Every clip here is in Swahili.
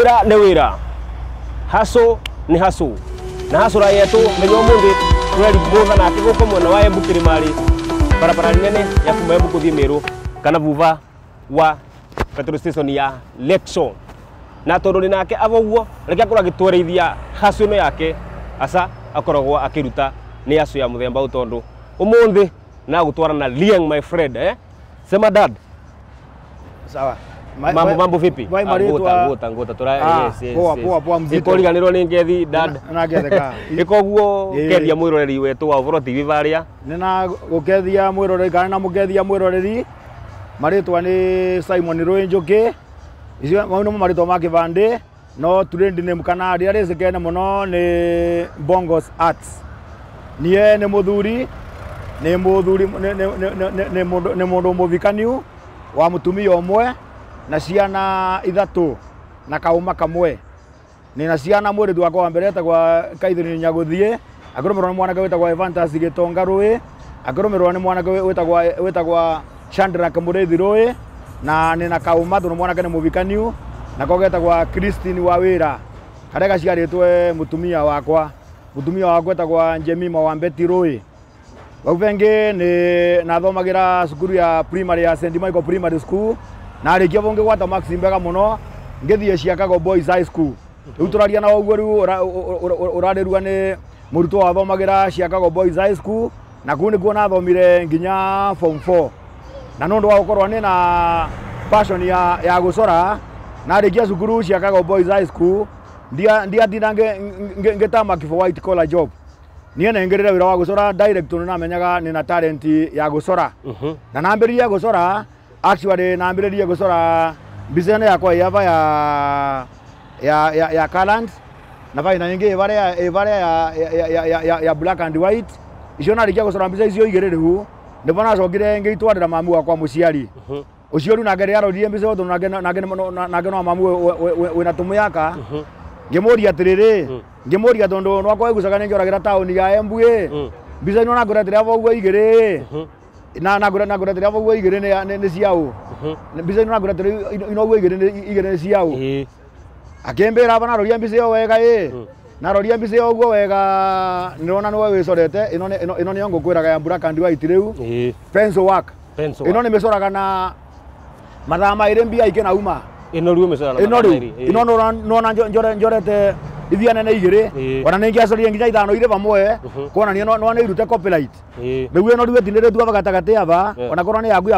wira nä wä ra hacå nä hacå na hacå yetå menya å må thä tårerigåtha nake gå kå mwena wa embu kä rä marä barabara nene ya kuma embu gå thiä mä rå kana vuva wa petrol ya lekshore na tondå nä nake aboguo reke akorwo agä twereithia hacå no yake aca akoragwo akä ruta nä acå ya må themba å tondå å må thä na gå twarana liang my friend eh? sema sawa mambo mambo vipi nguta nguta nguta tura ah, yes yes poa poa poa mzito ikoriganirwo ni ngethi dad na ngetheka guo kethia mwiroreri wetu wa Ovoro TV varia ni na gukethia mwiroreri kana mugethia mwiroreri maritwa ni Simon Rwinjuki icio mau nimo maritwa ma vande no trend name kana ria ricikene muno ni Bongos Arts niye ni muthuri ni muthuri ni ni ni ni mundu vikaniu wa mutumia umwe na ciana ithatu na kauma kamwe ni na ciana mwiritu tu wa mbere ta kwa etagwa ni nyaguthie mero mwana ni mwanake witagwa evantas gitonga rui mero ni mwana kwa witagwa kwa Chandra kamure thiroe na ni na kauma tu mwana mwanake mubikaniu na kogeta kwa Christine wa wira karia gaciaritwe mutumia wakwa mutumia wakwa etagwa Jemima wa Mbeti ruwe vau bengi ni nathomagira cukuru ya primary ya St Michael Primary School na rä kia bonge gwata max mbega muno ngithie ciakago boys high school riu turaria na uguo riu urarirua ni murutwo wathomagira ciakago boys high school na kuu nikuo nathomire nginya form 4 na nundu wa gukorwo ni na passion ya ya na rä kia cukuru ciakago boys high school ndiatinda ngitama kibo white collar job niä nengerere wä ra wa gå cora nä namenyaga nä na talent ya gå cora mhm. na nambä rä ria gå cora actually na naambiririe gusora mbica ino yakwa yava ya ya ya, ya current na vaina ingi ivaria ivaria ya ya, ya, ya, ya black and white icio narikia gusora mbica icio igiri riu nivo nacokire ngiitwarira mamu wakwa muciari ucio uhuh. riu nake niarorire mbica io na nake na mamu we na wina tumuyaka uhuh. ngimuria atiriri uhuh. ngimuria tondu nwakwa igucaga ningioragera taoni ya embu mbica ino nakoretire avo uguo igiri na nagura nagura tere avo igere ne ne ciao mhm. mbica ino nagura tere ino vo igere igere ne ciao akimbira avo naroria mbica iyo wega i naroria mbica iyo guo wega nirona niwe wicorete ino ino ino nio ngukwiraga ya mburakandi waiti riu fence mhm. work ino nimicoraga na mathaa mairi mbia ike nauma ino riu micoraga ino riu ino nona njorete ithiane na igire ona ni ngiacorie nginya ithano ire vamwe kuonania no ni irute copyright riu ino riu etiniritu ava gatagati ava ona korwo ni yaku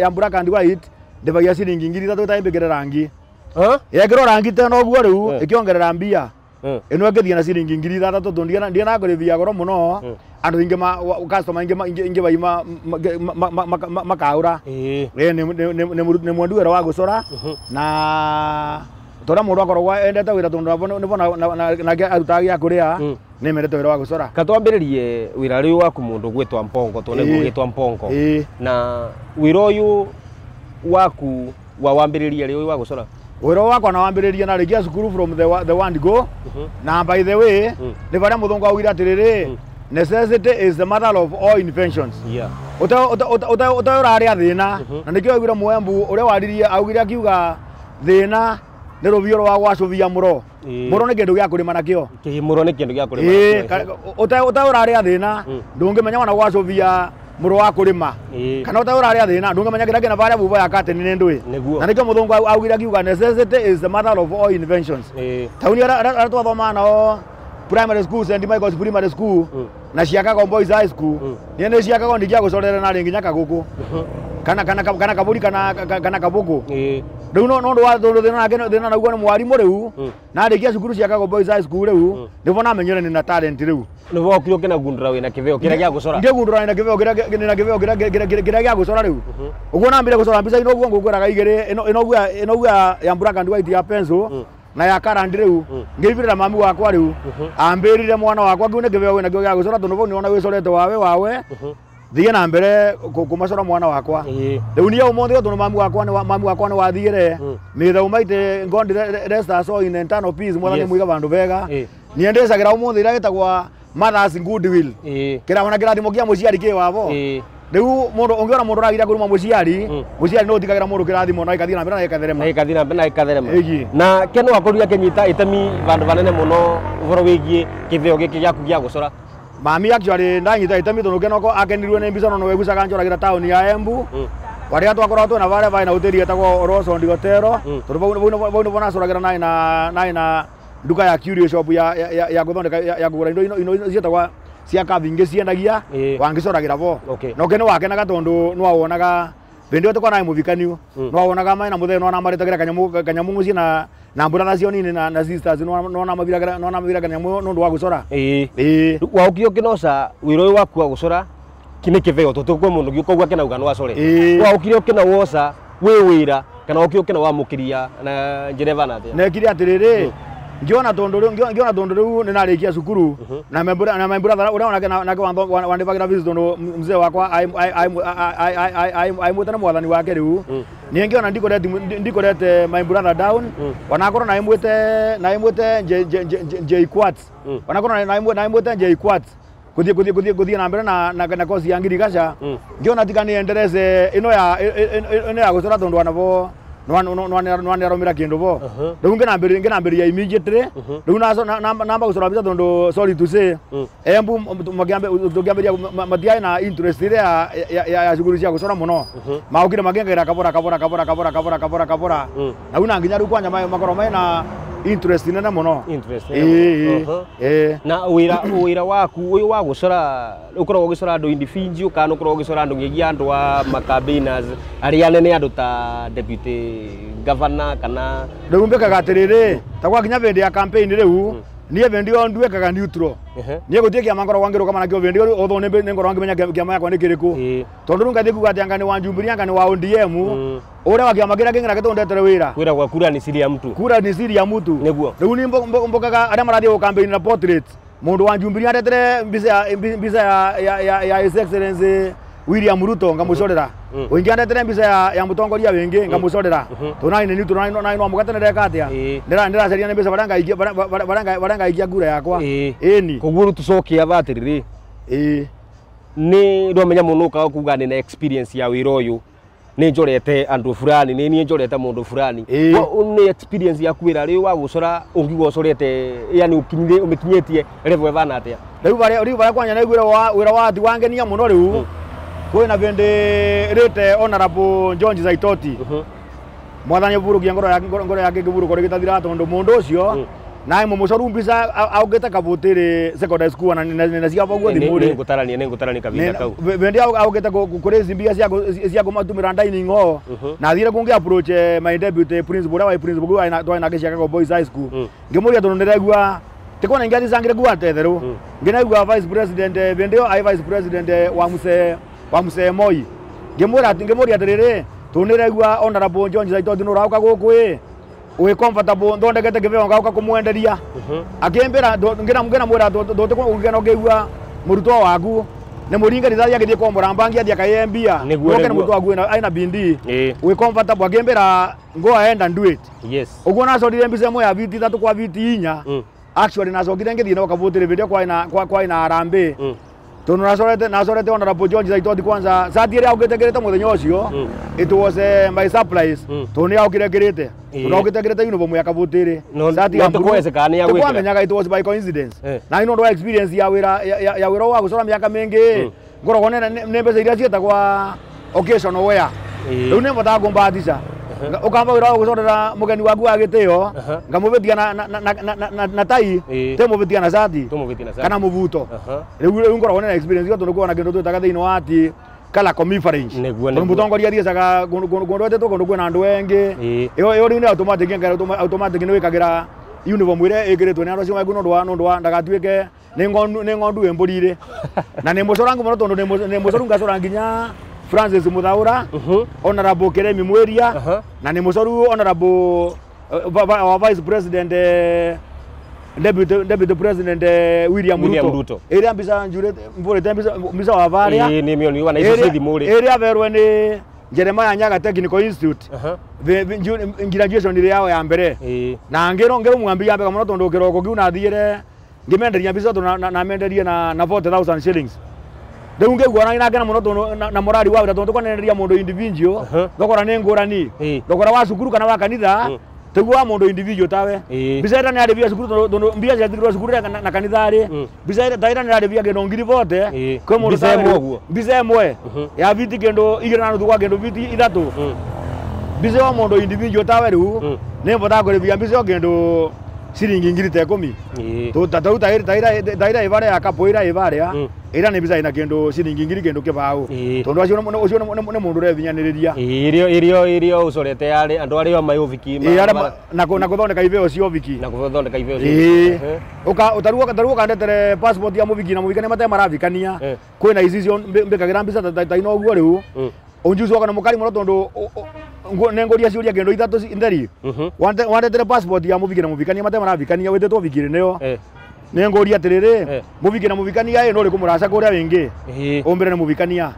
ya black and white ndivagia ciringi ngiri itatu itaimbikire rangi yekirwo rangi tena uguo riu ikiongerera mbia ino ngithie na ciringi ngiri ithatatu tu ndianangurithia goro muno andu ingi customer ingi ingi vaima makaura ni mwendu wera wa gucora na tora må ndå endete wä ra tondå nake arutaga gä a kå rä a hmm. nä mendete wä ra wa gå cora katwambä rä rie wä ra rä å waku må ndå gwä twa mpongo tondå nä gwä twa mpongo na wä ra å yå waku wa wambä rä rie rä å yå wa gå cora wä ra å wakwa na wambä rä rie na rä ngä cukuru from the, the one go mm-hmm. na by the way mm. nä barä a må thå ngå augire atä rä rä necessity is the mother of all inventions å teå rarä a thä na na nä kä oigire mwembu å rä a waririe augire akiuga thä na nä rå bio rwa gwacå via må ro må ro nä kä ndå gä a kå rä ma nakä o må å rarä a thä na ndå ngä menya ona gwacå via må ro wa kå rä ma kana å te å rarä a thä na ndå ngä menya kä rä na barä a buba ya kateni nä ndå ä na nä kä må thå ngå augire akiuga necessity is the arä twathomaa nao primary school St. Michael's primary school na ciakagwo boys high school mm. nä ciakagwo ndingä agå corerera narä nginya kagå kå kana kabå kana kana kabå kå riu no no thina naugua ni mwarimu riu na rikia cukuru cia Kago High School riu nivo hmm. namenyire ni na talent riu nivo okire ukinagundura wina kiveo kira gia gucora ngigundura nina kiveo nina kiveo kira gia gucora riu uguo hmm. nambire gucora mbica ino uguo ino igiri inoguo inoguo ya black and white ya pencil hmm. na ya karandi riu ngibirira mami wakwa riu ambirire mwana wakwa ngiu ni kiveo wina kio gia gucora tondu nivo niona wicorete wawe wawe thiä na mbere kå macora mwana wakwa rä u niä å må thä tondå mami wakwa nä wathiä re mä thau maitä ngondrestacoine må iga bandå bega niä ndä cagä ra å må thä ira gä tagwa mothers kä ramana kä rathimo kä a må ciari kä wavo rä u må ngä ona må ndå ragire kå må ciari må ciari nä å tigagä ra må ndå kä rathimo na gathiä na mbere na na kä no akå riga nyita itemi bandå banene må no å horo wä giä kä thä gä kä gä aku gä a gå cora mami actually ndanyita itemi tondu kenoko akenirwe ni mbicano no wegucaga njoragira taoni ya embu mm. waria twakorwo twina varia vai na utiri etagwo roso ndigotero mm. tondu vau nivo nacoragira nai na nai na nduka ya curio shop ya ya ya guthondeka ya kugura indo ino cietagwa cia kavinge ciendagia wangicoragira vo noke ni wakenaga tondu niwawonaga bende yote kwana muvikanio mm. no wonaga mai na muthe no na maritagira kanyamu kanyamu nguci na na mbura nacio nini na na sisters no no na maviraga no na maviraga nyamu no ndo wagucora eh eh wa ukio kinosa wiro waku wagucora kine kiveo tutu kwa mundu giuko gwa kinauga no acore wa ukire kina wosa we wira kana ukio kina wamukiria na jereva na thia nekire atiriri hmm ngiona tondu ngiona tondå rä u nä narä na cukuru na memburatha å rä a onake wandä bagä ra tondå mzee wakwa i te nä mwathani wake rä u mhm. niä ngä ona ndikorete maimburatha down onakorwo mhm. naimwä te naimwä te jquat onakorwo mhm. naimwä te jquat kuthie kuthie kuthie kuthie na mbere na na kosi ya ngirigaca ngiona tika i enderece ä no ya gå tondu tondå nwaniromira kindu bo riu nginambiria immediately uh-huh. riu namba gucora tondu sorry to embu tukiambiria matiai na interest ile ya shughuli cia gucora muno uh-huh. maukire makiengerera kabora kabora kabora kabora kabora kabora kabora uh. na u na nginya riu kwanja makoro mena interest nene muno interest eh uh eh na wira wira waku uyu wa gucora ukoro ugicora andu individual kana ukoro ugicora andu ngi andu wa makabinas ari ne andu ta deputy governor kana ndumbikaga atiriri ta gwakinya vindi ya campaign riu hmm niä vendi ä yo nduäkaga niä gå tiä kä amangoro gwangä rå kamana kä o vendi å thå nä ngoro ngä menya kä ama yakwa nä kä rä kå tondå rä u ngathiä kuga atä angani wa njumbiria angani wa odm å rä a wa kä ama kä rä a kä ngä ra tå ndetere wä ra wä kura ni siri mtu kura ni siri ya mtu nä guo rä u ni mbåkaga arä a marathiä gå kambeini na må ndå wa njumbiria ndetere mbica ya William Ruto ngamucorera mm. mm. wingi andetere mbica ya, ya mutongoria wingi mm. ngamucorera mm-hmm. tunani ni nine no mugate ndireka atia ndira ndiraceria ni mbica igi baranga baranga igi agura yakwa ĩni koguo tucokie aba atiriri ĩĩ nä ndamenya må nå kaga kuga nä na experience ya wä ra å yå nä njorete andå burani nä niä njorete må ndå burani experience ya wä ri wa gucora cora å ngiuga å corete yani å mä revo evana atia a rä u barä kwanya na igwira wa ti wangenia må no muno riu kwina vindirite honorable George Zaitoti uh-huh. mwathani vurugia ngoro yake ngoro yake kivuruko rigitathira tondu mundu ucio uh-huh. nae mumucoru mbica augite kavutiri secondary school na nene ciavoguo thimuri ngutarania ningutarania kavinda kau vendi augite kurĩci mbia cia kũmatumĩra dining hall uh-huh. na thire kũngĩ approach eh, my deputy eh, principal wa principal wa twai na gĩciakago boys high school ngĩmũria tondu ndĩraigua tikona tetheru guatetheru ngĩnaigua vice president eh, vendi ĩyo ai vice president wa mũcee wa mucemoi ngimwira atiriri tuniregua honorable John Saitoti nurauka guku i wi comfortable thondekete kiveo ngauka kumwenderia mhm. akimbira ngina ngina mwira ndutikungena ngiigua murutwo waku nä må ringa rithathi agä thiä kwa må ramba angä athia kaä mbia oke nä må twagu aina bindi wä kombatabo angä mbä ra ngoa enda nduä å so nacorire mbica ĩmwe ya viti ithatå kwa viti inya mm. actually nacokire ngä thiä na å kabå tä kwa ina ria kwaina arambä mm tondu nacorete nacorete ona rapojoni zaitoti kwanza satire augetegerete muthenya ucio hmm. it was uh, my surprise tondu ni aukirekerete tondu aukirekerete uniform ya kabutire sati ya kwezeka ni agwikira kwamenyaga it was by coincidence ee. na ino ndo experience ya wira ya wira wa gucora miaka mingi hmm. ngorogwo ne mbeca iria cietagwa occasional wear ee. riu ni mbotaga kumbatisha ukamwira ugucorera mugeni waku wa gitio ngamuvitia na na na na tai te muvitia na shati kana muvuto riu riu ngoragwo na experience tondu kuona kindu twitaga thiini wa ati kala conference niguo mutongoria thiacaga kundu etetwo kundu kwina andu engi iyo riu ni automatic automatic ni wikagira uniform ire ikiritwo ni andu acio wangu nondu wa nondu wa ndagatuike ni ngondu ni ngondu mburi na ni mucorangu muno tondu ni mucoru ngacora nginya Francis Muthaura uh-huh. Honorable Keremi Mweria uh-huh. na ni må honorable eh, wa vice president eh, deputy, deputy president eh, William, William Ruto ä rä a mbica njurä te mbica wa varä aä rä a verwe ni Jeremiah Nyaga Technical Institute uh -huh. the, the graduation ile yao ya mbere ee. na ngero ngero mwambia mbega muno tondu kiroko giu na thiire ngimenderia mbica tondu na menderie na, na 40000 shillings riu ngiguona na ngena muno tondu na morari wa wira tondu kwaneneria mundu individual thogora ni ngurani thogora wa cukuru kana wa kanitha teguo wa mundu individual tawe mbica ira ni arivia cukuru tondu mbia ciathirwa cukuru na kanithari mbica ta ira ni arivia kindu ngiri bote kwi mundu tawe mbica imwe ya viti kindu igiri na nuthu gwa kindu viti ithatu mbica wa mundu individual tawe riu ni mbotaga kurivia mbica o kindu ciringi ngiri ee. ta ikumi tau e- thaira ivarea yakabwira ivaria mm. ira nä mbica ä na kä ndå ciringi ngiri kä ndå kä baå tondå acio nä må ndå revinyanä rä ria irio å corete andå arä o maä viki na gå thondeka iveo cia viki taruo kandetere passport ya muviki na må vika nä mate maravikania kwä na icicio mbä kagä ra mbica tainoguo rä riu å njucoka na må kari må no nengoria ria ciuria kendo ithatu theri mhm. wandetere passport ya muvikira muvikania mate maravikania witetwo vikire nio nenguria atiriri na muvikania ä eh. eh. no rä kå må raca a muvikania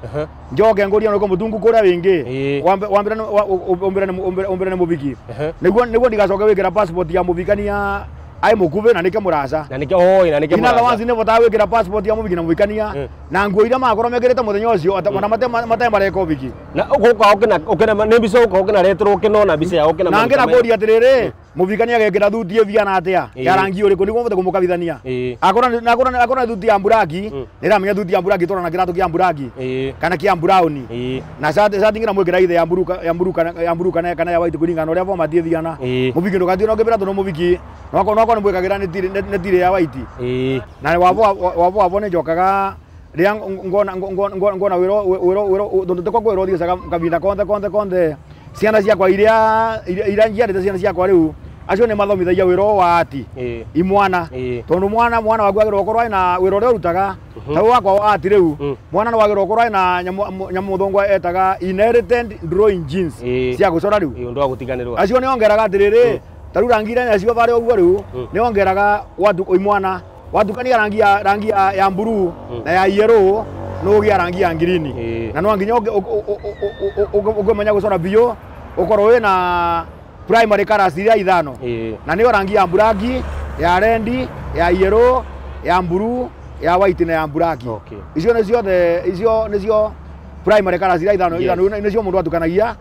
njoke nguria nä kå må tungu kå rä a wä guo ndigacoke wä kä ya må ai mukuve na nike muraca na nike hoi na nike muraca inaga wanzi nebo tawe passport ya mubiki na hmm. na nguo ira makoro mekirete muthenya ucio hmm. ona mate mate mareko biki na uguka ukina ukina ne biso uka ukina retro ukina na biso ya ukina na ngira kuria atiriri mubirikani agekira thuti ithiana atia ya rangi uriku niguo vote kumukavithania akona thuti ya mburaki niramenya thuti ya mburaki tona na kiratu kia mburaki kana kia brown na shati ngira mwikira ithe ya mburuka ya mburuka ya mburuka kana ya white kuringana uria voma tie thiana mubiki ndukati no ngibira tono mubiki nwako nwako ni mwikagira ni tire ya white na wavo wavo wavo ni jokaga ria ngona ngona ngona wiro wiro wiro ndotekwako wiro thicaga kavinda konthe konthe konthe ciana ciakwa iria iria njiarite ciana ciakwa riu acio nä mathomithagia wä wa ati imwana yeah. mwana mwana waku agä rwo na wä ra å rä wakwa wa ati rä mwana nä wagä rwo na nyamå thongwa etaga inherited drawing jeans cia gå cora rä u acio nä ongeraga atä rä rä rangi iria nyacio barä å guo rä u nä imwana watukania rangi ya, rangi ya, ya na ya yerå no å rangi ya ngirini na no nginya å ngä menya ukorwo wina primary colors iria ithano na niyo rangi ya mburaki ya rendi ya yero ya mburu ya white na ya mburaki icio nä ciothe icio primary colors iria ithano yes. nä mundu atukanagia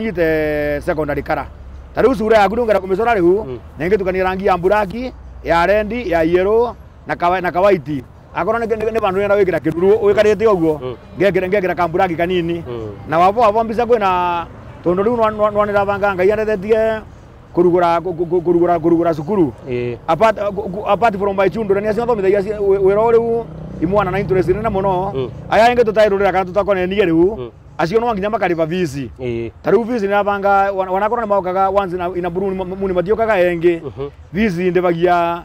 nyite secondary color ta rä u yaku nä ngera kå mä cora rangi ya mburaki ya rendi ya yero na, kawa, na kawaiti akorwo nä vandu nä wä kä ra kä ruru å ä kanini mm. na wavo wavo mbica kwä tondu riu nwanirabanga ngai arethetie kurugura kurugura kurugura cukuru apart apart from my children acio thomithagia wira riu imwana na interest nene muno aya ingi tutairurira kana tutakonenie riu acio no nginya makariva visi ta riu visi nirabanga wanakora nimaukaga once ina muni matiukaga engi visi uh-huh. ndivagia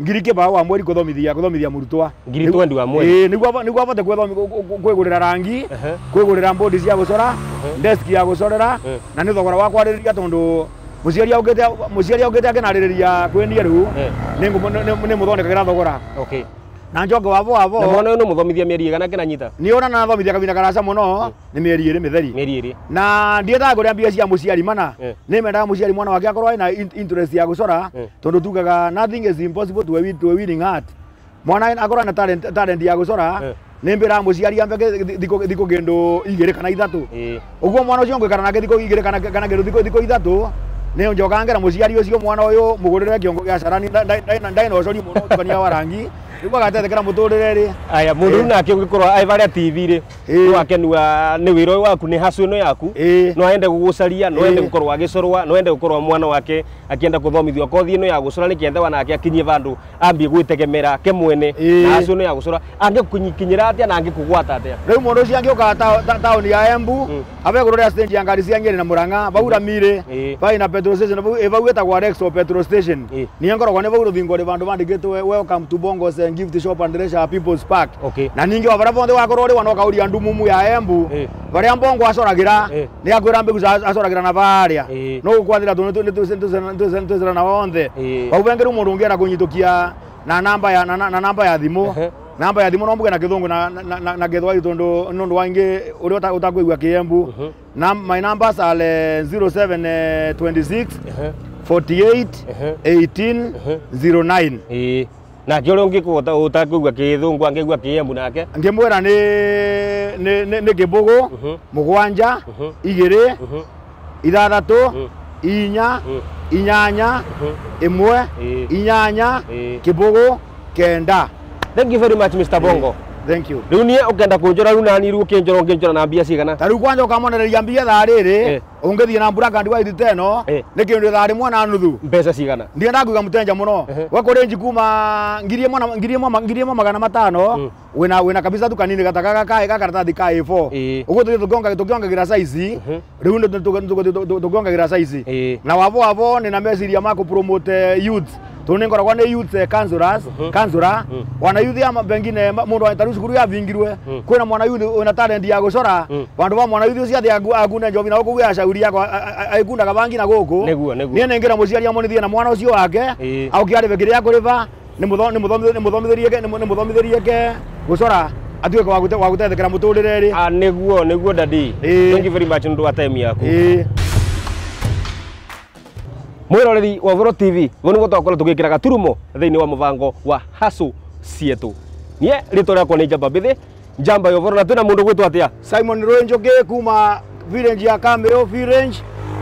ngiri kä bao wa mweri kå thomithia kå thomithia må rutwa niguo abote kwä gå rä ra rangi uh-huh. kwä gå rä ra mbå cia gå cora Uh-huh. desk ya gucorera uh-huh. na ni thogora wa kwaririria tondu muciari augite muciari augite akinaririria kwenia riu uh-huh. ni muthondekagira thogora okay na njoke wavo wavo na mwana no muthomithia mieri igana kina nyita ni ona na thomithia kabinda karaca muno ni mieri iri mitheri mieri iri na ndietaga kuria mbia cia muciari mana ni mendaga muciari mwana wake akorwo na interest ya gucora tondu tugaga nothing is impossible to a willing heart mwana akorwo na talent talent ya gucora nä mbä ra må ciari ambeke thikå gä ndå igä rä kana ithatå å guo mwana å cio ngwä kara nake thikå igä rä kana gä ndå thikå ithatå nä njokangera må ciari å cio mwana å yå må gå rä re kä ongo gä acarani ndaina å cori må no å tukania wa rangi riu agatetekera muturire ri aya mundu riu nake ungikorwo ai varia tv ri no akenua ni wira uyu waku ni hacu ino yaku no aende gugucaria no aende gukorwo agicorwa no aende gukorwo mwana wake akienda kuthomithio kothi ino ya gucora nikiethe wanake akinyie vandu ambie gwitegemera ke mwene na hacu ino ya gucora angikukinyira atia na angikugwata atia riu mundu ucio angiuka tauni ya embu hmm. avegurwo ria stage ya ngari cia ngiri na muranga vau ramire hmm. vai na vau etagwo rexo petrol ngoragwo nä vau rå thingo rä vandå vandä kä two can give the shop and rest people's park okay. na ningi avaria bonthe wakorwo ri wano andu mumu ya embu eh. varia mbongo acoragira eh. ni akwira mbegu acoragira na varia eh. no gukwathira tuzira na wonthe vauvenge eh. riu mundu ungienda kunyitukia na namba ya na namba ya thimu namba ya thimu no mbuge na githungu na na githwari tondu nundu waingi uri utakuigua kiembu na my numbers are 0726 48 18 09 na kä å rä a å ngä kå gå kå igua kä thå angä igua kä embu nake ngä mwera ra nä ngä mbå gå må gwanja igä rä ithathatå inya inyanya ä mwe inyanya kä mbå gå kenda thank you very much mr bongo yeah thank you riu nie ukenda kunjora riu nani riu ukinjora unginjora na mbia cigana ta riu kwanja ukamonereria mbia thaa riri ungithie eh. na mbura kandi wa ithite no eh. ni kindu thaa rimwe na nuthu mbeca cigana ndienda nguiga mutenja muno wekurinji kuma ngiri imwe ngiri imwe ngiri imwe magana matano mm. wina wina kabisa tu kanini gataka ka ka karatathi ka A4 eh. tu tugonga tugongagira size riu ndu tugongagira size na wavo wavo ni na meciria ma kupromote youth tuningoragwo nä youth councilors eh, councilor uh-huh. uh-huh. wana youth ama pengine mundu wa taru cukuru yavingirwe uh-huh. kwina mwana youth wina talent ya gucora wandu wa mwana youth ucio athi angune njobi na guku gä acauri yakwa aikundaga bangi na guku niä nä ngä ra må ciari amonithie na mwana å cio wake aukä arä be kä rä a kå rä ba nä må thomithä rie ke gå cora atuä ke wagå tethä kä ra må ah rä re rä thank you very much ndandi ndå atemia yaku mwiroreri wa voro TV vo niguo twakorwo tugikiraga turumo thiini wa muvango wa hasu cietu nie ritwa riakwa ni njamba mbithi njamba ya Uvoro na twina mundu gwitwo atia Simon Rwenjoge kuma village ya Kameo village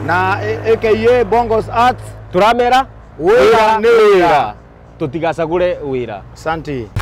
na aka Bongos Arts turamera wira ni wira tutigacagure wira asante